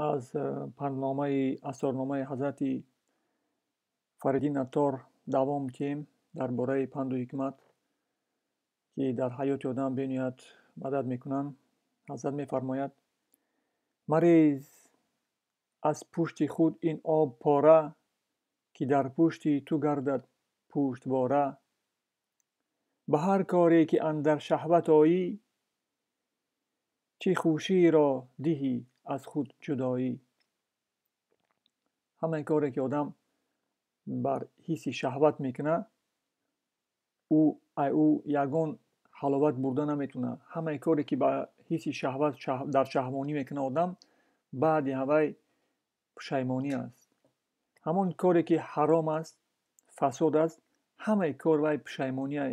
аз э, парномаи асорномаи ҳазрати фаридин атор давом кем дар бораи панду ҳикмат ки дар ҳаёти одам бениҳоят мадад мекунанд ҳазрат мефармояд марез аз пушти худ ин об пора ки дар пушти ту гардад пӯштвора ба ҳар каре ки андар шаҳват оӣ чӣ хушиеро диҳӣ аз худ ҷудоӣ ҳамаи коре ки одам бар ҳисси шаҳват мекунад ӯ ай ӯ ягон ҳаловат бурда наметунад ҳамаи коре ки ба ҳисси шаҳват дар шаҳвонӣ мекунад одам баъди ҳавай пушаймонӣ аст ҳамон коре ки ҳаром аст фасод аст ҳамаи кор вай пушаймонӣ а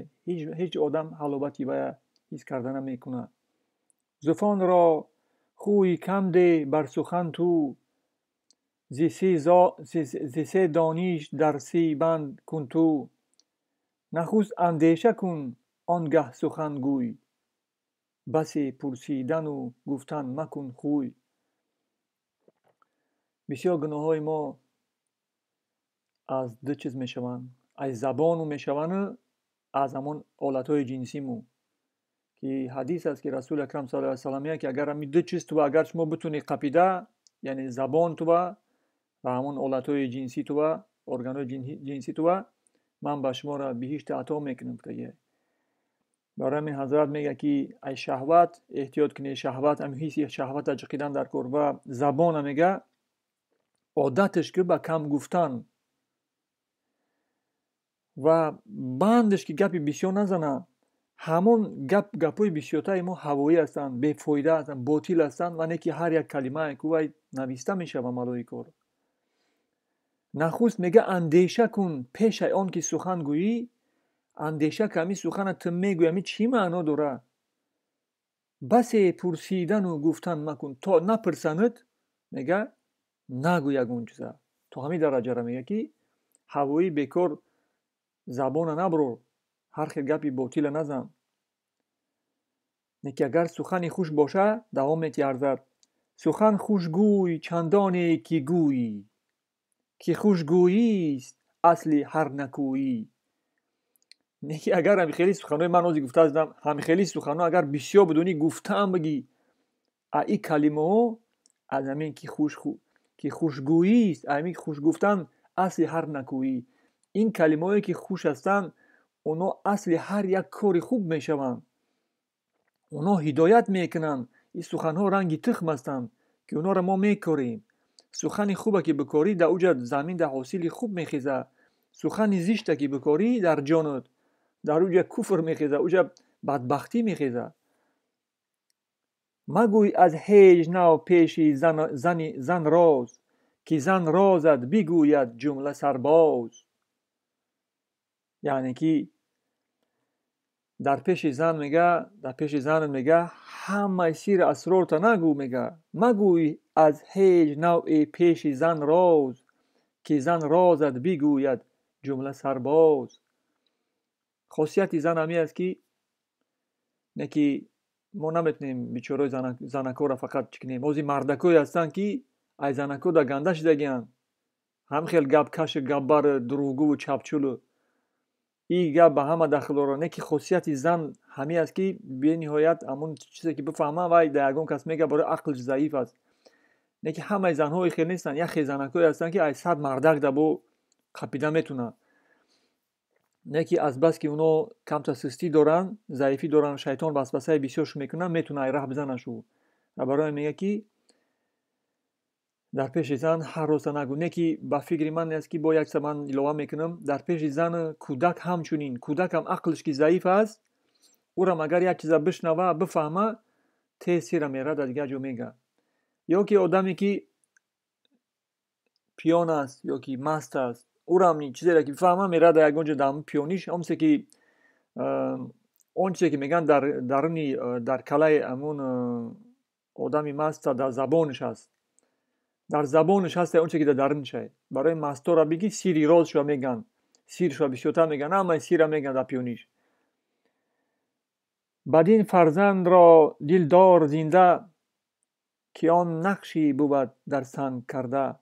ҳеҷ одам ҳаловати вая ҳис карда намекунад зуфонро хуи камде бар сухан ту зи се дониш дар си банд кун ту нахуст андеша кун онгаҳ сухан гӯй басе пурсидану гуфтан макун хӯй бисёр гуноҳҳои мо аз ду чиз мешаванд аз забону мешаванд аз ҳамон ҳолатҳои ҷинсимо که حدیث است که رسول اکرم صلی الله علیه و سلم میگه که اگر می دو چیز تو اگر شما بتونی قپیده یعنی زبان تو و همون اولتای جنسی تو و جنسی تو من به شما را بهشت عطا میکنم که برای من حضرت میگه که ای شهوت احتیاط کنی شهوت هم هیچ شهوت اجقیدن در کور و زبان میگه عادتش که با کم گفتن و بندش که گپی بسیار نزنه ҳамон гап гапҳои бисёртаи мо ҳавоӣ ҳастанд бефоида ҳастанд ботил ҳастанд вале ки ҳар як калимае ку вай нависта мешава малоикоро нахуст мега андеша кун пеш ай он ки сухан гӯӣ андеша ки ҳами сухана ту мегӯи ами чӣ маъно дора басе пурсидану гуфтан макун то напурсанд мега нагӯ ягон чиза то ҳамин дараҷара мега ки ҳавои бекор забона набурор ҳар хел гапи ботила назан که اگر سخن خوش باشه دوام ارزد سخن خوشگوی چندانه کی گویی که خوشگویی است اصل هر نکویی نیکی اگر هم خیلی سخنوی من روزی گفته هستم همی خیلی سخنو اگر بسیار بدونی گفتم بگی ای کلمه ها از همین کی خوش خو... کی خوشگویی است همین خوش گفتن اصل هر نکویی این کلمه هایی که خوش هستن اونا اصل هر یک کاری خوب میشوند онҳо ҳидоят мекунанд и суханҳо ранги тихм ҳастанд ки онҳоро мо мекорем сухани хубе ки бикорӣ дар уҷад замин дар ҳосили хуб мехезад сухани зишта ки бикорӣ дар ҷонот дар уҷа куфр мехезад уҷа бадбахтӣ мехезад магӯй аз ҳеҷ нав пеши зани зан роз ки зан розат бигӯяд ҷумла сарбоз яъне ки дар пеши зан мега дар пеши зан мега ҳамаи сир асрорта нагӯ мега магӯй аз ҳеҷ навъи пеши зан роз ки зан розат бигӯяд ҷумла сарбоз хосияти зан ҳамӣ аст ки не ки мо наметнем бичораи занакҳоро фақат чикнем ози мардакое ҳастанд ки ай занакҳо да ганда шидагиянд ҳам хел гапкаши габбар дуругӯву чапчулу и гап ба ҳама дахл дорад не ки хосияти зан ҳами аст ки бениҳоят амун чизе ки бифаҳма вай дар ягон кас мега бора ақлш заиф аст не ки ҳамаи занҳо ихел нестанд яхе занакҳое ҳастанд ки ай сад мардак дабо қапида метунанд не ки азбаски оно камта сустӣ доранд заифӣ доранд шайтон васвасаи бисёршу мекунад метунад ай раҳ бизанашу ва барои мега ки дар пеши зан ҳар рӯза нагӯ неки ба фикри ман аст ки бо якса ман илова мекунам дар пеши зан кӯдак ҳамчунин кӯдакам ақлш ки заиф аст ӯра магар як чиза бишнава бифаҳма тез сира мерад а дигар ҷо мега ё ки одаме ки пиён аст ё ки маст аст ӯрам чизеро ки бифаҳма мерада ягон ҷо дам пиёниш омсе ки он чизе ки меган дар даруни дар калаи амун одами маста дар забонш аст در زبانش هست اونچه که در درون شد برای مستورا بگی سیری روز شو میگن سیر شو بیشتر میگن اما سیر میگن در پیونیش بدین فرزند را دار زنده که آن نقشی بود در سنگ کرده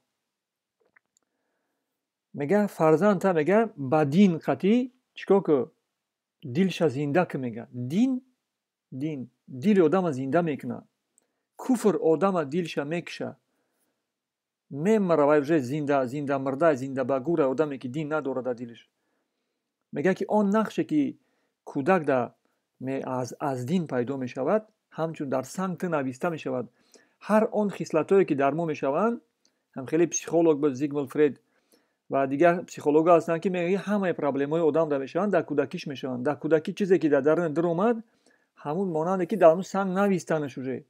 میگه فرزند تا میگه بدین قطی چکو که دلش زنده که میگه دین دین دل آدم زنده میکنه کفر آدم دلش میکشه мемарава уже зинда зинда мрда зинда багура одаме ки дин надора дар дилиш мегӯяд ки он нақше ки кӯдак да аз, аз дин пайдо мешавад ҳамчун дар санг ты нависта мешавад ҳар он хислатҳое ки дар мо мешаванд ҳамхеле психолог ба зигмунд фред ва дигар психолого ҳастанд ки мегӯяд ҳамаи проблемаҳои одам да мешаванд дар кӯдакиш мешаванд дар кӯдакӣ чизе ки дар даруни дир омад ҳамун монанде ки дар он санг нависта нашуҷед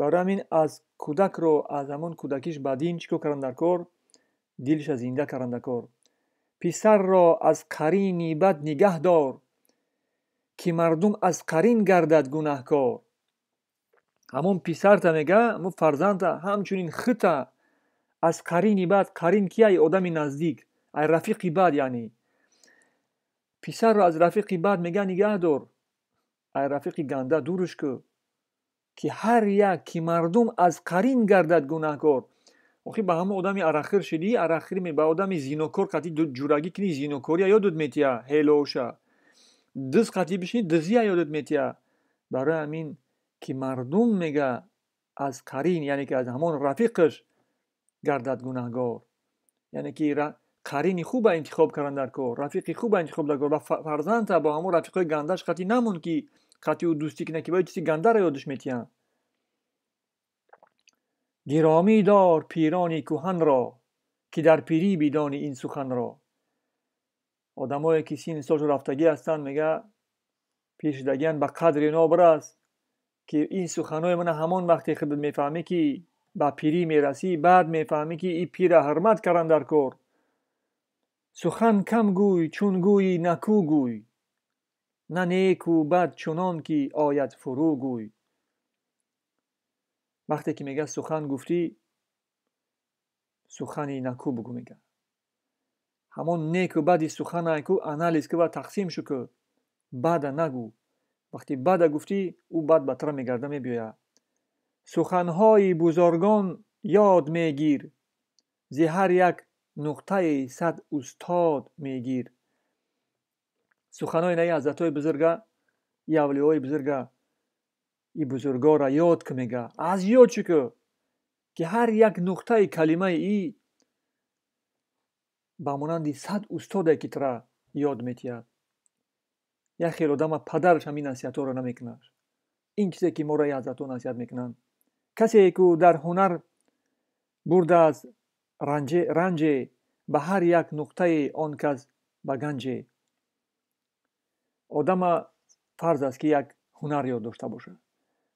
барои ҳамин аз кӯдакро аз ҳамон кӯдакиш бадин чӣ кор карандакор дилша зинда карандакор писарро аз қарини бад нигаҳ дор ки мардум аз қарин гардад гунаҳкор ҳамон писарта мега ҳамо фарзанта ҳамчунин хыта аз қарини бад қарин ки ай одами наздик ай рафиқи бад яъне писарро аз рафиқи бад мега нигаҳ дор ай рафиқи ганда дурушку که هر یک که مردم از قرین گردد گناهکار اخی با همه ادمی اراخر شدی اراخر می به ادمی زینوکور قتی دو جورگی کنی زینوکوری. یا یادت میتیا هیلوشا دز قتی بشی دزی یا یادت میتیا برای همین که مردم میگه از قرین یعنی که از همون رفیقش گردد گناهگار یعنی که قرین خوب انتخاب کردن در کار رفیق خوب انتخاب در کار و فرزند تا با همون رفیق گندش قتی نمون کی کاتی او دوستی که نکی باید چیزی گنده را یادش گرامی دار پیرانی کوهن را که در پیری بیدانی این سخن را آدمایی که سین سال رفتگی هستند میگه دگیان به قدر اینا است که این های من همان وقتی خودت میفهمی که به پیری میرسی بعد میفهمی که این پیر حرمت کردن در کور سخن کم گوی چون گوی نکو گوی نه نیک و بد چنان که آید فرو گوی وقتی که میگه سخن گفتی سخنی نکو بگو میگه همون نیک و بدی سخن نکو انالیز که و تقسیم شو که بد نگو وقتی بد گفتی او بد بطر میگرده میبیا سخنهای بزرگان یاد میگیر زی هر یک نقطه صد استاد میگیر суханои наи ҳазратҳои бузурга и авлиёҳои бузурга и бузургора ёд кумега аз ё чуку ки ҳар як нуқтаи калимаи и ба монанди сад устоде ки тра ёд метиҳад як хел одама падарашам ин насиҳатҳоро намекунад ин чизе ки мора и ҳазратҳо насиҳат мекунанд касе ку дар ҳунар бурдааст ранҷе ба ҳар як нуқтаи он кас ба ганҷе آدم فرض است که یک هنر یاد داشته باشه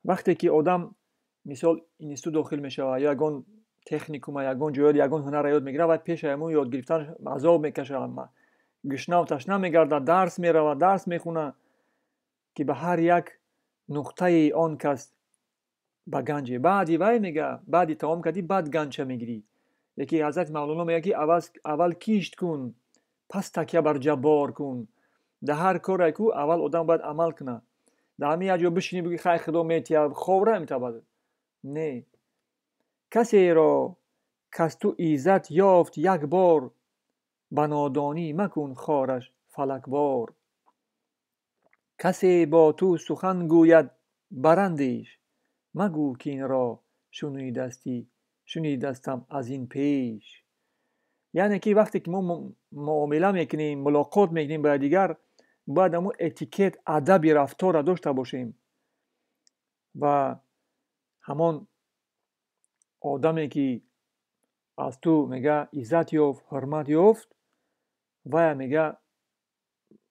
وقتی که آدم مثال این استودو خیل می شود یا یکان تخنیکوم یا یکان جویل یکان هنر یاد می گرد و پیش یاد گرفتن عذاب می کشه گشنا و تشنا می درس می درس می که به هر یک نقطه آن که است بگنجه بعدی وای می گرد بعدی تام کردی بعد گنجه می یکی از این معلومه یکی اول کیشت کن پس تکیه بر جبار کن ده هر کاری کو اول آدم باید عمل کنه ده همه یا بشینی بگی خیلی خدا میتیا خوره میتا نه کسی را کس تو ایزت یافت یک بار بنادانی مکن خارش فلک بار کسی با تو سخن گوید برندش مگو که این را شنوی دستی شنوی دستم از این پیش یعنی که وقتی که ما معامله میکنیم ملاقات میکنیم با دیگر باید امو اتیکت ادبی رفتار را داشته باشیم و همان آدمی که از تو میگه عزت یافت حرمت یافت و میگه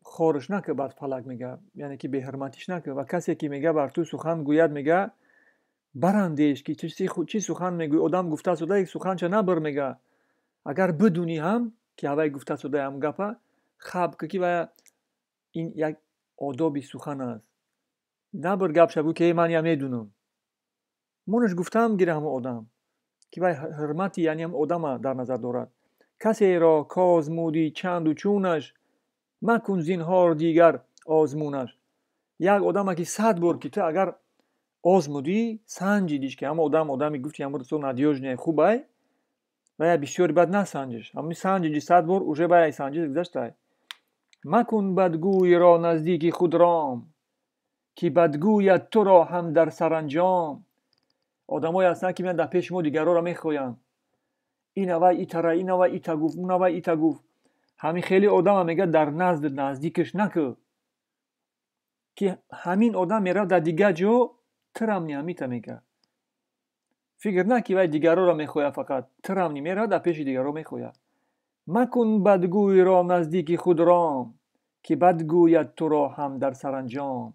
خورش نکه بعد فلک میگه یعنی که به حرمتش نکه و کسی که میگه بر تو سخن گوید میگه براندیش که چی, خو... چی سخن میگوی آدم گفته سوده یک سخن چه نبر میگه اگر بدونی هم که هوای گفته سوده هم گپه خب که و ин як одоби сухан аст набир гап шаву ки ман я медунам монаш гуфтам гира ҳамон одам ки вай ҳурмати яъне ҳам одама дар назар дорад касеро козмуди чанду чунаш макун зинҳор дигар озмунаш як одама ки сад бор ки ту агар озмудӣ санҷидиш ки ҳамон одам одами гуфти ҳамрсо надёжне хуб ай вая бисёри бад насанҷиш ҳами санҷиди сад бор уже баяй санҷиш гузаштай مکن بدگوی را نزدیکی خود رام که بدگویت تو را هم در سرانجام آدمایی هستن که میان در پیش ما دیگر را میخوین این اوه ای تره این اوه ای گفت اون اوه ای گفت همین خیلی آدم هم میگه در نزد نزدیکش نکه که همین آدم میره در دیگر جو ترم میگه فکر نکی وای دیگر را میخواه فقط ترم نیمیره در پیش دیگر را میخواه макун бадгӯйро наздики худ ром ки бад гӯяд туро ҳам дар саранҷом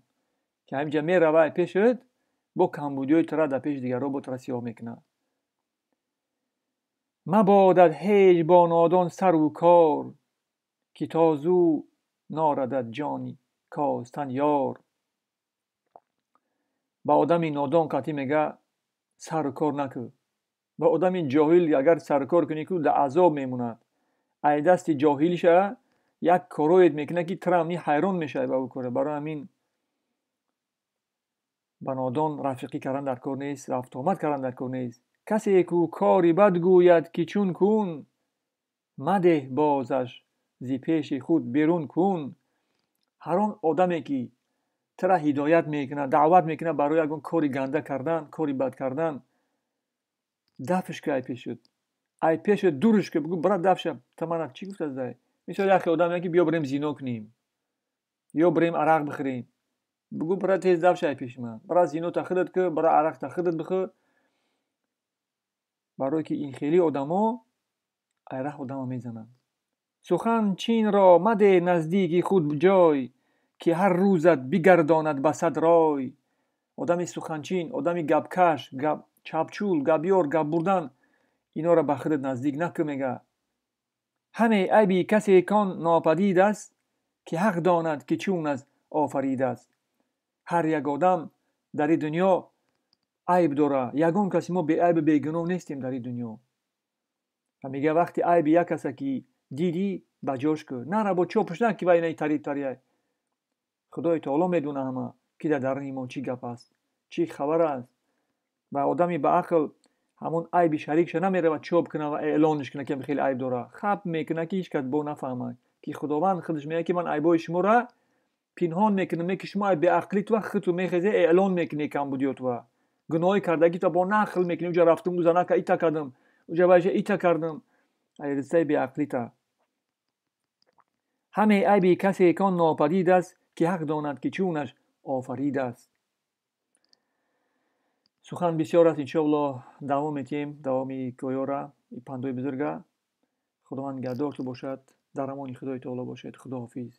ки ҳамиҷа меравай пешд бо камбудиҳои тура дар пеши дигар робот расиё мекунад мабодад ҳеҷ бо нодон сару кор ки то зӯ норадад ҷони костан ёр ба одами нодон қатӣ мега сару кор накӯ ба одами ҷоҳил агар сарукор кунӣ кӯ дар азоб мемонад аз дасти ҷоҳилша як корое мекунад ки трамп ҳайрон мешавад ба ӯ кора барои ҳамин ба нодон рафиқӣ кардан дар кор нест рафтомад кардан дар кор нест касе кӯ кори бад гӯяд ки чун кун мадеҳ бозаш зи пеши худ берун кун ҳар он одаме ки тара ҳидоят мекунад даъват мекунад барои ягон кори ганда кардан кори бад кардан дафш кая пеш шуд ай пеши дурушка бигӯ брат давша тамана чӣ гуфта зай мисоли ахи одам яки биё бирем зино кунем ё бирем арақ бихӯрем бигӯ брат тез давша ай пеши ман брат зино та худат кӯ брат арақ та худат бихӯр барое ки ин хели одамо айрах одама мезанад сухан чинро маде наздики худ ҷой ки ҳар рӯзат бигардонад ба сад рой одами суханчин одами гапкаш гап чапчул гапёр гап бурдан гап اینا را به خودت نزدیک میگه همه عیبی کسی کان ناپدید است که حق داند که چون از آفرید است هر یک آدم در دنیا عیب داره یگون کسی ما به عیب بیگناه نیستیم در دنیا و میگه وقتی عیب یک کسی که دیدی بجاش کن رو با چوپش نه که نهی تری تریه خدای تعالی میدونه همه که در در ما چی گپ است چی خبر است و آدمی به عقل همون عیب شریک نه میره و چوب کنه و اعلانش کنه که خیلی عیب داره خب میکنه که هیچ با نفهمه که خداوند خودش میگه که من عیبای شما را پنهان میکنه میگه شما به عقلیت و تو میخزه اعلان میکنی کم بودی تو گناهی کرده که تا با نخل میکنی اونجا رفتم اون زنه که ایتا کردم اونجا بایش ایتا کردم ایرسه به عقلیتا همه عیب کسی کان ناپدید است که حق داند که چونش آفرید است сухан бисёр аст иншоалло давом мекунем давоми гоёра пандои бузурга худованд гардорту бошад дар амони худои таоло бошед худо ҳофиз